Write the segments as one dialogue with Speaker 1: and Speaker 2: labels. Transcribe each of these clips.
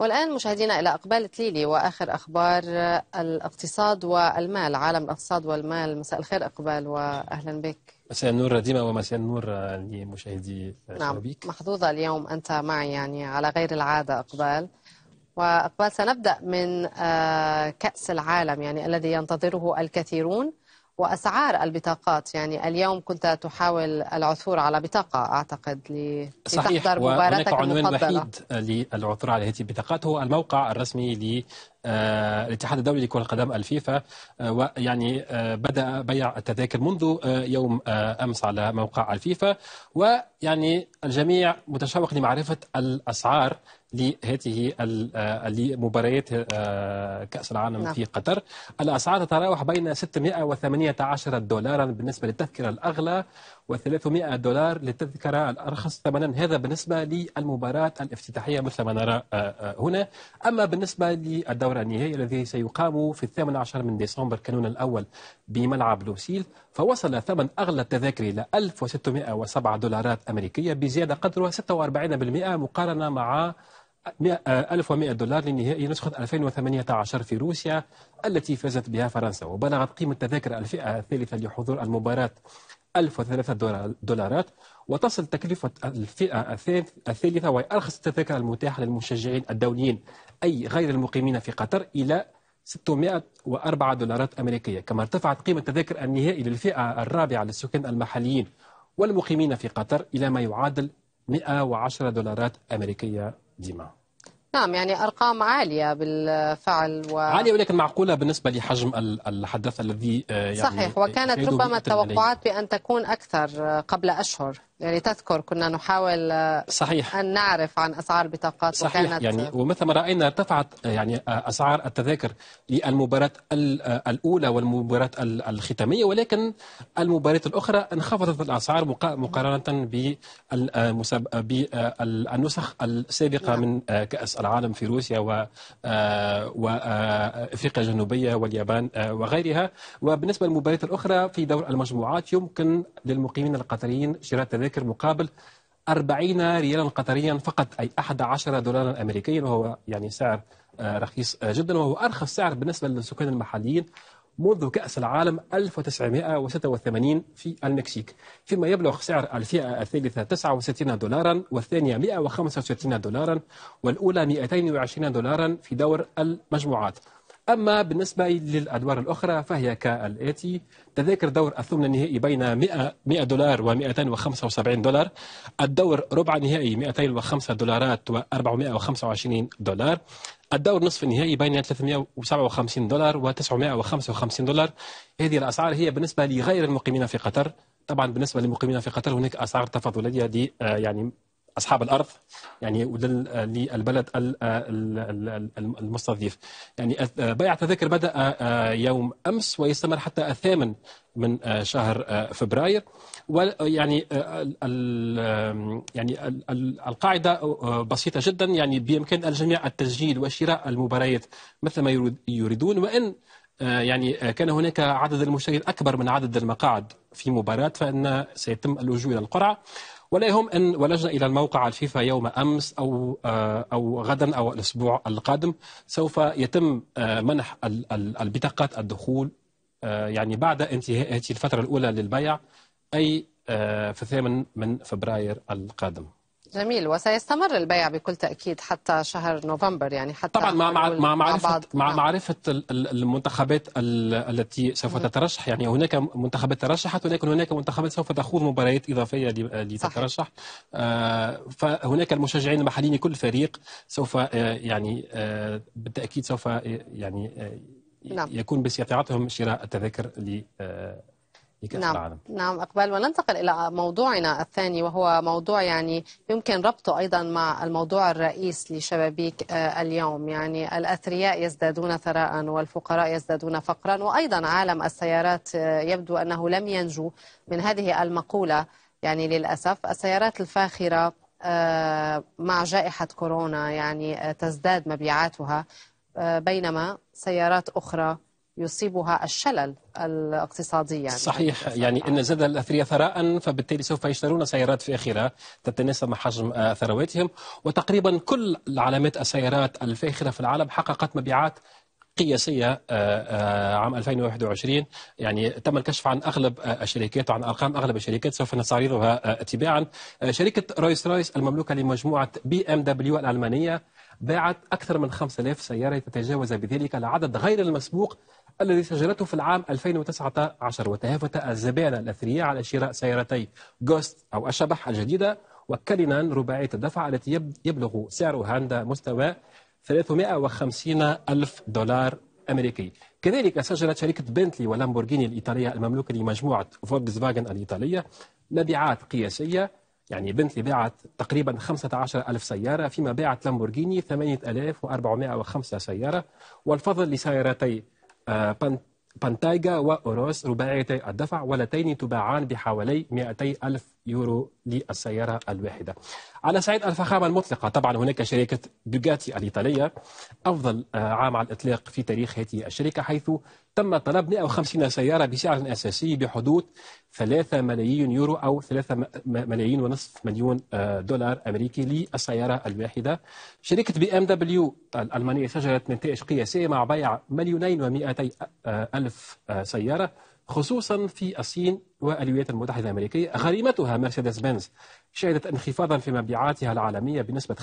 Speaker 1: والآن مشاهدينا إلى أقبال تليلي وآخر أخبار آه، الاقتصاد والمال عالم الاقتصاد والمال مساء الخير أقبال وأهلا بك
Speaker 2: مساء النور ديما ومساء النور لمشاهدي نعم
Speaker 1: محظوظة اليوم أنت معي يعني على غير العادة أقبال وأقبال سنبدأ من آه، كأس العالم يعني الذي ينتظره الكثيرون واسعار البطاقات يعني اليوم كنت تحاول العثور على بطاقه اعتقد لتحضر مباراتك عنوان وحيد
Speaker 2: للعثور على هذه البطاقات هو الموقع الرسمي الاتحاد آه، الدولي لكرة القدم الفيفا آه، ويعني آه، بدأ بيع التذاكر منذ يوم أمس على موقع الفيفا ويعني الجميع متشوق لمعرفة الأسعار لهذه آه، لمباريات آه، كأس العالم نعم. في قطر الأسعار تتراوح بين 618 دولارا بالنسبة للتذكرة الأغلى و300 دولار للتذكرة الأرخص ثمنا هذا بالنسبة للمباراة الافتتاحية مثل ما نرى آه، هنا أما بالنسبة للدورة النهائية الذي سيقام في 18 من ديسمبر كانون الأول بملعب لوسيل فوصل ثمن أغلى التذاكر إلى 1607 دولارات أمريكية بزيادة قدرها 46% مقارنة مع 1100 آه، دولار لنهائي نسخة 2018 في روسيا التي فازت بها فرنسا وبلغت قيمة تذاكر الفئة الثالثة لحضور المباراة 1003 دولارات وتصل تكلفة الفئة الثالثة وهي أرخص التذاكر المتاحة للمشجعين الدوليين أي غير المقيمين في قطر إلى 604 دولارات أمريكية كما ارتفعت قيمة تذاكر النهائي للفئة الرابعة للسكان المحليين والمقيمين في قطر إلى ما يعادل 110 دولارات أمريكية ديما
Speaker 1: نعم يعني أرقام عالية بالفعل و... عالية
Speaker 2: ولكن معقولة بالنسبة لحجم الحدث الذي آه، يعني صحيح وكانت ربما التوقعات
Speaker 1: بأن تكون أكثر قبل أشهر يعني تذكر كنا نحاول آه، صحيح أن نعرف عن أسعار بطاقات صحيح وكانت يعني آه،
Speaker 2: ومثل ما رأينا ارتفعت آه، يعني أسعار التذاكر للمباراة الأولى والمباراة الختامية ولكن المباريات الأخرى انخفضت الأسعار مقارنة بالنسخ السابقة نعم. من كأس العالم في روسيا و وأفريقيا الجنوبية واليابان وغيرها وبالنسبة للمباريات الأخرى في دور المجموعات يمكن للمقيمين القطريين شراء تذاكر التذاكر مقابل 40 ريالا قطريا فقط أي 11 دولارا أمريكيا وهو يعني سعر آه، رخيص آه، جدا وهو أرخص سعر بالنسبة للسكان المحليين منذ كأس العالم 1986 في المكسيك فيما يبلغ سعر الفئة الثالثة 69 دولارا والثانية 165 دولارا والأولى 220 دولارا في دور المجموعات أما بالنسبة للأدوار الأخرى فهي كالآتي تذاكر دور الثمن النهائي بين 100, 100 دولار و 275 دولار الدور ربع نهائي 205 دولارات و 425 دولار الدور نصف النهائي بين 357 دولار و 955 دولار هذه الأسعار هي بالنسبة لغير المقيمين في قطر طبعا بالنسبة للمقيمين في قطر هناك أسعار تفاضلية آه، يعني اصحاب الارض يعني آه، للبلد آه، المستضيف يعني آه، بيع التذاكر بدا يوم امس ويستمر حتى الثامن من شهر فبراير ويعني يعني, يعني القاعده بسيطه جدا يعني بامكان الجميع التسجيل وشراء المباريات مثل ما يريدون وان يعني كان هناك عدد المشاهدين اكبر من عدد المقاعد في مباراه فان سيتم اللجوء الى القرعه ولا يهم أن ولجنا إلى الموقع الفيفا يوم أمس أو آه، أو غدا أو الأسبوع القادم سوف يتم آه، منح البطاقات الدخول آه، يعني بعد انتهاء هذه الفترة الأولى للبيع أي في الثامن من فبراير القادم
Speaker 1: جميل وسيستمر البيع بكل تاكيد حتى شهر نوفمبر يعني حتى طبعا مع
Speaker 2: مع معرفه مع معرفه نعم. المنتخبات التي سوف تترشح يعني هناك منتخبات ترشحت ولكن هناك منتخبات سوف تخوض مباريات اضافيه لتترشح آه فهناك المشجعين المحليين لكل فريق سوف آه يعني آه بالتاكيد سوف آه، يعني آه، نعم. يكون باستطاعتهم شراء التذاكر ل آه، لكأس نعم. العالم
Speaker 1: نعم أقبال وننتقل إلى موضوعنا الثاني وهو موضوع يعني يمكن ربطه أيضا مع الموضوع الرئيس لشبابيك آه، اليوم يعني الأثرياء يزدادون ثراء والفقراء يزدادون فقرا وأيضا عالم السيارات آه، يبدو أنه لم ينجو من هذه المقولة يعني للأسف السيارات الفاخرة آه، مع جائحة كورونا يعني تزداد مبيعاتها بينما سيارات أخرى يصيبها الشلل الاقتصادي يعني صحيح
Speaker 2: يعني إن زاد الأثرياء ثراء فبالتالي سوف يشترون سيارات فاخره تتناسب مع حجم ثرواتهم وتقريبا كل علامات السيارات الفاخرة في العالم حققت مبيعات قياسية آه، آه، عام 2021 يعني تم الكشف عن أغلب الشركات وعن أرقام أغلب الشركات سوف نستعرضها آه، تباعا شركة رويس رويس المملوكة لمجموعة بي ام دبليو الألمانية باعت أكثر من 5000 سيارة تتجاوز بذلك العدد غير المسبوق الذي سجلته في العام 2019 وتهافت الزبائن الأثرياء على شراء سيارتي جوست أو الشبح الجديدة وكلينان رباعية الدفع التي يبلغ سعر هاندا مستوى 350 ألف دولار أمريكي كذلك سجلت شركة بنتلي ولامبورغيني الإيطالية المملوكة لمجموعة فولكس فاجن الإيطالية مبيعات قياسية يعني بنتلي باعت تقريبا 15 ألف سيارة فيما باعت لامبورغيني 8405 سيارة والفضل لسيارتي بانتايجا آه، وأوروس رباعيتي الدفع واللتين تباعان بحوالي 200 ألف يورو للسيارة الواحدة على صعيد الفخامة المطلقة طبعا هناك شركة بوغاتي الإيطالية أفضل آه، عام على الإطلاق في تاريخ هذه الشركة حيث تم طلب 150 سيارة بسعر أساسي بحدود 3 ملايين يورو أو 3 ملايين ونصف مليون آه، دولار أمريكي للسيارة الواحدة شركة بي ام دبليو الألمانية سجلت نتائج قياسية مع بيع مليونين و200 آه، ألف سيارة خصوصا في الصين والولايات المتحدة الأمريكية غريمتها مرسيدس بنز شهدت انخفاضا في مبيعاتها العالمية بنسبة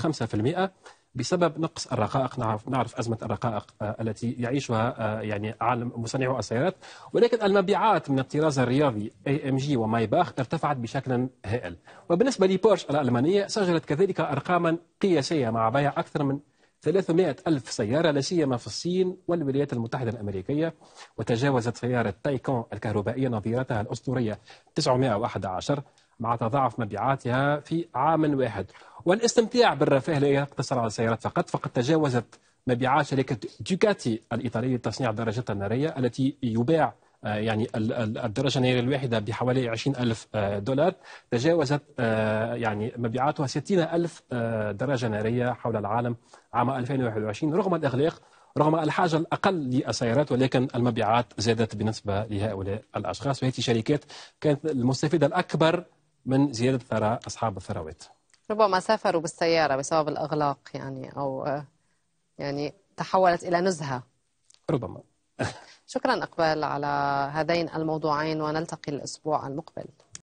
Speaker 2: 5% بسبب نقص الرقائق نعرف, نعرف أزمة الرقائق آه، التي يعيشها آه، يعني عالم مصنعو السيارات ولكن المبيعات من الطراز الرياضي اي ام جي ومايباخ ارتفعت بشكل هائل وبالنسبة لبورش الألمانية سجلت كذلك أرقاما قياسية مع بيع أكثر من 300 ألف سيارة لا سيما في الصين والولايات المتحدة الأمريكية وتجاوزت سيارة تايكون الكهربائية نظيرتها الأسطورية 911 مع تضاعف مبيعاتها في عام واحد والاستمتاع بالرفاه لا يقتصر على السيارات فقط فقد تجاوزت مبيعات شركة دوكاتي الإيطالية لتصنيع الدراجات النارية التي يباع آه، يعني الدرجه الناريه الواحده بحوالي 20000 آه، دولار تجاوزت آه، يعني مبيعاتها 60000 درجه ناريه حول العالم عام 2021 رغم الاغلاق رغم الحاجه الاقل للسيارات ولكن المبيعات زادت بالنسبه لهؤلاء الاشخاص وهذه الشركات كانت المستفيده الاكبر من زياده ثراء اصحاب الثروات.
Speaker 1: ربما سافروا بالسياره بسبب الاغلاق يعني او يعني تحولت الى نزهه. ربما. شكرا أقبال على هذين الموضوعين ونلتقي الأسبوع المقبل